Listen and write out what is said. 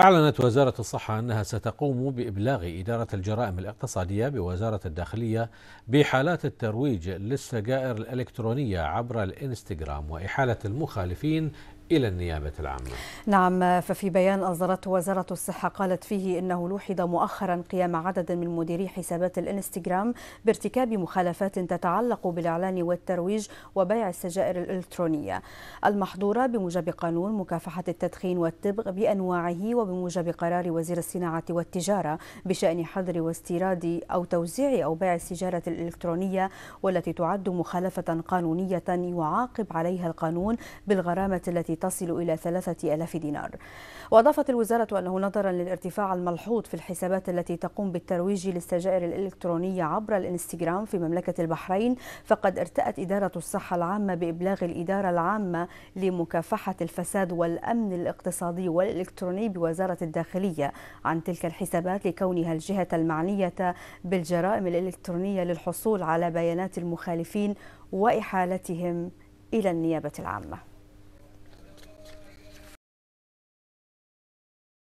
أعلنت وزارة الصحة أنها ستقوم بإبلاغ إدارة الجرائم الاقتصادية بوزارة الداخلية بحالات الترويج للسجائر الإلكترونية عبر الإنستغرام وإحالة المخالفين إلى النيابة العامة نعم ففي بيان أصدرته وزارة الصحة قالت فيه إنه لوحظ مؤخرا قيام عدد من مديري حسابات الإنستغرام بارتكاب مخالفات تتعلق بالإعلان والترويج وبيع السجائر الإلكترونية المحظورة بموجب قانون مكافحة التدخين والتبغ بأنواعه وبموجب قرار وزير الصناعة والتجارة بشأن حظر واستيراد أو توزيع أو بيع السجارة الإلكترونية والتي تعد مخالفة قانونية يعاقب عليها القانون بالغرامة التي تصل إلى 3000 دينار وأضافت الوزارة أنه نظرا للارتفاع الملحوظ في الحسابات التي تقوم بالترويج للسجائر الإلكترونية عبر الانستغرام في مملكة البحرين فقد ارتأت إدارة الصحة العامة بإبلاغ الإدارة العامة لمكافحة الفساد والأمن الاقتصادي والإلكتروني بوزارة الداخلية عن تلك الحسابات لكونها الجهة المعنية بالجرائم الإلكترونية للحصول على بيانات المخالفين وإحالتهم إلى النيابة العامة